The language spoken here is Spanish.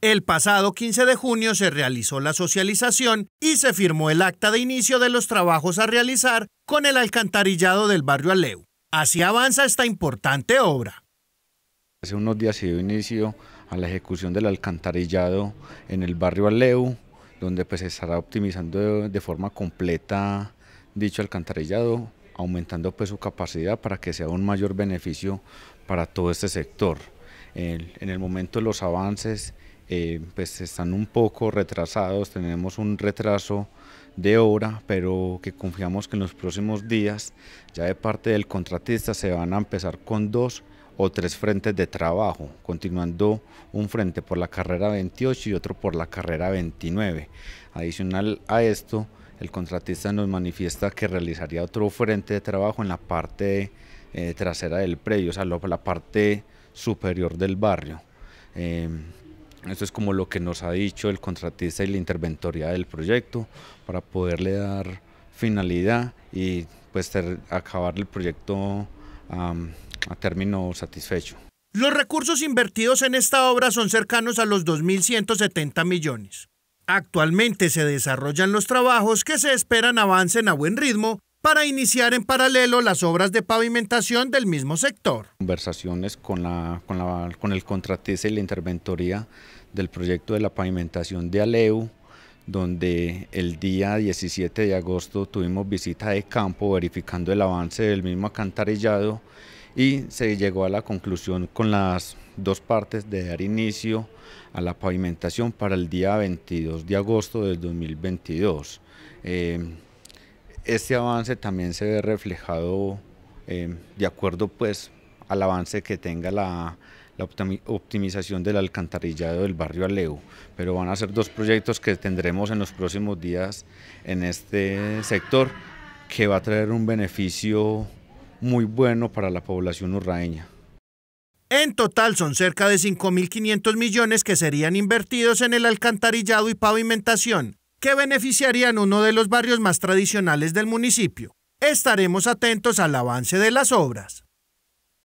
El pasado 15 de junio se realizó la socialización y se firmó el acta de inicio de los trabajos a realizar con el alcantarillado del barrio Aleu. Así avanza esta importante obra. Hace unos días se dio inicio a la ejecución del alcantarillado en el barrio Aleu, donde pues se estará optimizando de forma completa dicho alcantarillado, aumentando pues su capacidad para que sea un mayor beneficio para todo este sector. En el momento los avances eh, pues están un poco retrasados, tenemos un retraso de obra, pero que confiamos que en los próximos días ya de parte del contratista se van a empezar con dos o tres frentes de trabajo, continuando un frente por la carrera 28 y otro por la carrera 29. Adicional a esto, el contratista nos manifiesta que realizaría otro frente de trabajo en la parte eh, trasera del predio, o sea, la parte superior del barrio. Em, esto es como lo que nos ha dicho el contratista y la interventoría del proyecto para poderle dar finalidad y pues acabar el proyecto a término satisfecho. Los recursos invertidos en esta obra son cercanos a los 2.170 millones. Actualmente se desarrollan los trabajos que se esperan avancen a buen ritmo para iniciar en paralelo las obras de pavimentación del mismo sector. Conversaciones con, la, con, el contratista y la interventoría del proyecto de la pavimentación de Aleu, donde el día 17 de agosto tuvimos visita de campo verificando el avance del mismo acantarillado y se llegó a la conclusión con las dos partes de dar inicio a la pavimentación para el día 22 de agosto del 2022 este avance también se ve reflejado eh, de acuerdo pues al avance que tenga la, optimización del alcantarillado del barrio Aleu, pero van a ser dos proyectos que tendremos en los próximos días en este sector que va a traer un beneficio muy bueno para la población urraeña. En total son cerca de 5.500 millones que serían invertidos en el alcantarillado y pavimentación, que beneficiarían uno de los barrios más tradicionales del municipio. Estaremos atentos al avance de las obras.